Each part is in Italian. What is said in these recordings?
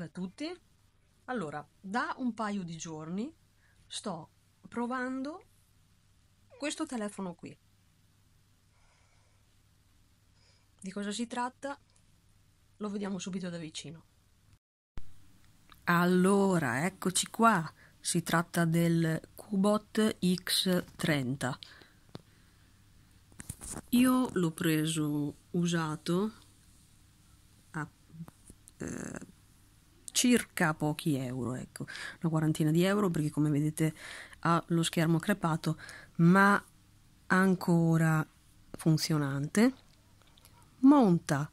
salve a tutti. Allora, da un paio di giorni sto provando questo telefono qui. Di cosa si tratta? Lo vediamo subito da vicino. Allora, eccoci qua. Si tratta del Cubot X30. Io l'ho preso usato a eh, circa pochi euro, ecco, una quarantina di euro perché come vedete ha lo schermo crepato ma ancora funzionante. Monta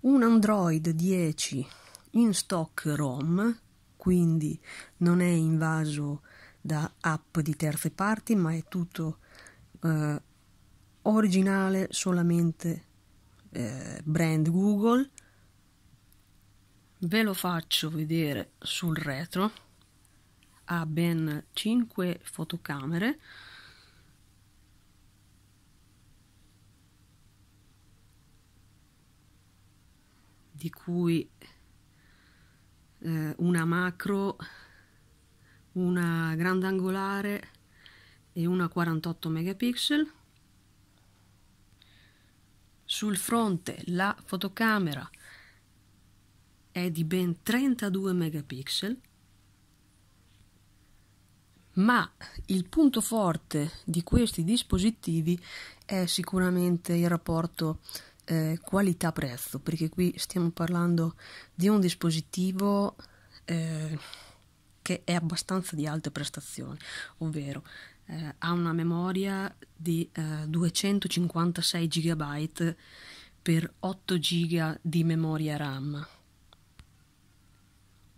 un Android 10 in stock ROM, quindi non è invaso da app di terze parti, ma è tutto eh, originale solamente eh, brand Google ve lo faccio vedere sul retro ha ben 5 fotocamere di cui eh, una macro una grandangolare e una 48 megapixel sul fronte la fotocamera è di ben 32 megapixel, ma il punto forte di questi dispositivi è sicuramente il rapporto eh, qualità-prezzo, perché qui stiamo parlando di un dispositivo eh, che è abbastanza di alte prestazioni, ovvero eh, ha una memoria di 256 eh, GB per 8 GB di memoria RAM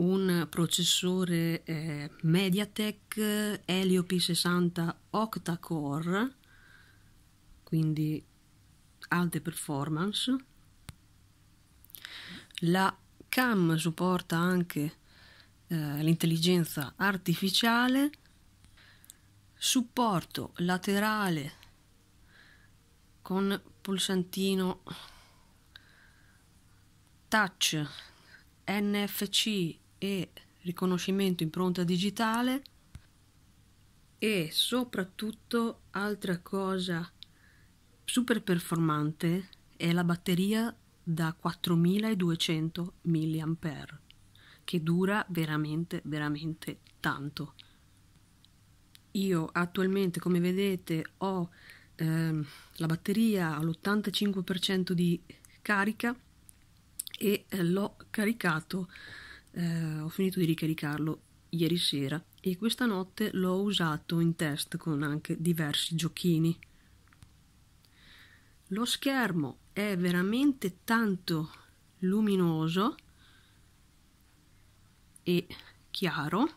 un processore eh, Mediatek Helio P60 octa-core, quindi alte performance. La CAM supporta anche eh, l'intelligenza artificiale, supporto laterale con pulsantino touch NFC e riconoscimento impronta digitale e soprattutto altra cosa super performante è la batteria da 4200 mAh che dura veramente veramente tanto. Io attualmente come vedete ho ehm, la batteria all'85% di carica e eh, l'ho caricato eh, ho finito di ricaricarlo ieri sera e questa notte l'ho usato in test con anche diversi giochini. Lo schermo è veramente tanto luminoso e chiaro,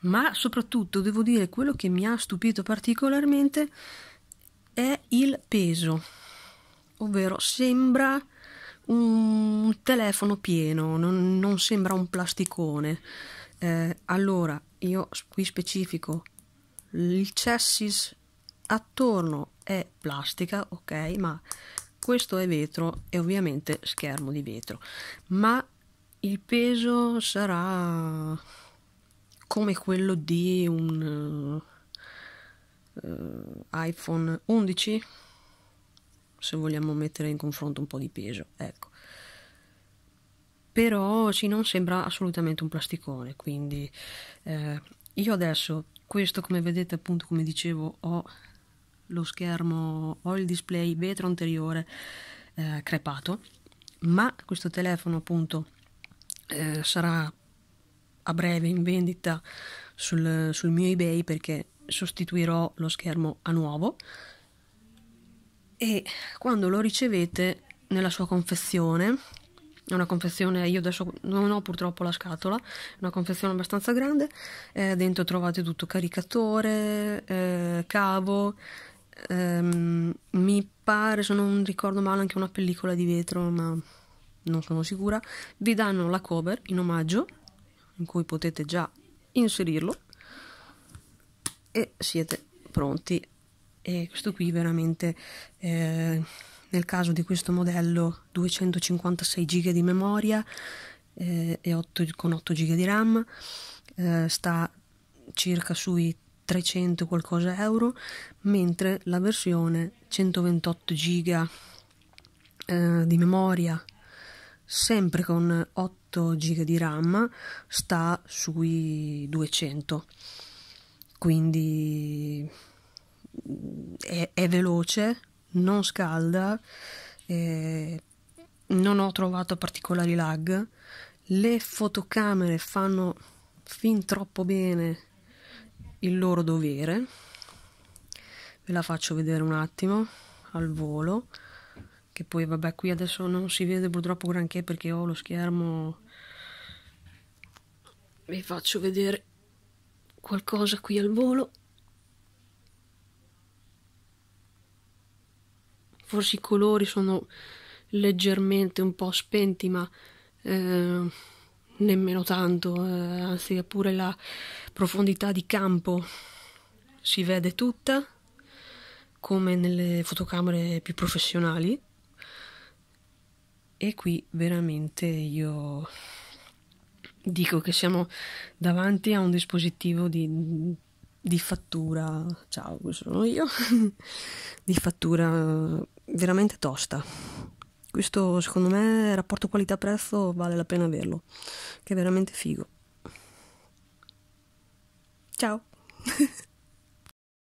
ma soprattutto devo dire quello che mi ha stupito particolarmente è il peso, ovvero sembra un telefono pieno, non, non sembra un plasticone. Eh, allora, io qui specifico il chassis attorno è plastica, ok, ma questo è vetro e ovviamente schermo di vetro, ma il peso sarà come quello di un uh, iPhone 11 se vogliamo mettere in confronto un po' di peso, ecco. Però sì, non sembra assolutamente un plasticone, quindi eh, io adesso questo come vedete appunto come dicevo ho lo schermo, ho il display vetro anteriore eh, crepato, ma questo telefono appunto eh, sarà a breve in vendita sul, sul mio eBay perché sostituirò lo schermo a nuovo e quando lo ricevete nella sua confezione, è una confezione, io adesso non ho purtroppo la scatola, è una confezione abbastanza grande, eh, dentro trovate tutto caricatore, eh, cavo, ehm, mi pare, se non ricordo male, anche una pellicola di vetro, ma non sono sicura, vi danno la cover in omaggio, in cui potete già inserirlo e siete pronti e questo qui veramente eh, nel caso di questo modello 256 GB di memoria eh, e 8, con 8 GB di RAM eh, sta circa sui 300 qualcosa euro mentre la versione 128 GB eh, di memoria sempre con 8 GB di RAM sta sui 200 quindi è, è veloce, non scalda, eh, non ho trovato particolari lag, le fotocamere fanno fin troppo bene il loro dovere, ve la faccio vedere un attimo al volo, che poi vabbè qui adesso non si vede purtroppo granché perché ho lo schermo, vi faccio vedere qualcosa qui al volo forse i colori sono leggermente un po' spenti, ma eh, nemmeno tanto, eh, anzi pure la profondità di campo si vede tutta come nelle fotocamere più professionali e qui veramente io dico che siamo davanti a un dispositivo di di fattura, ciao, sono io, di fattura veramente tosta. Questo secondo me rapporto qualità-prezzo vale la pena averlo, che è veramente figo. Ciao!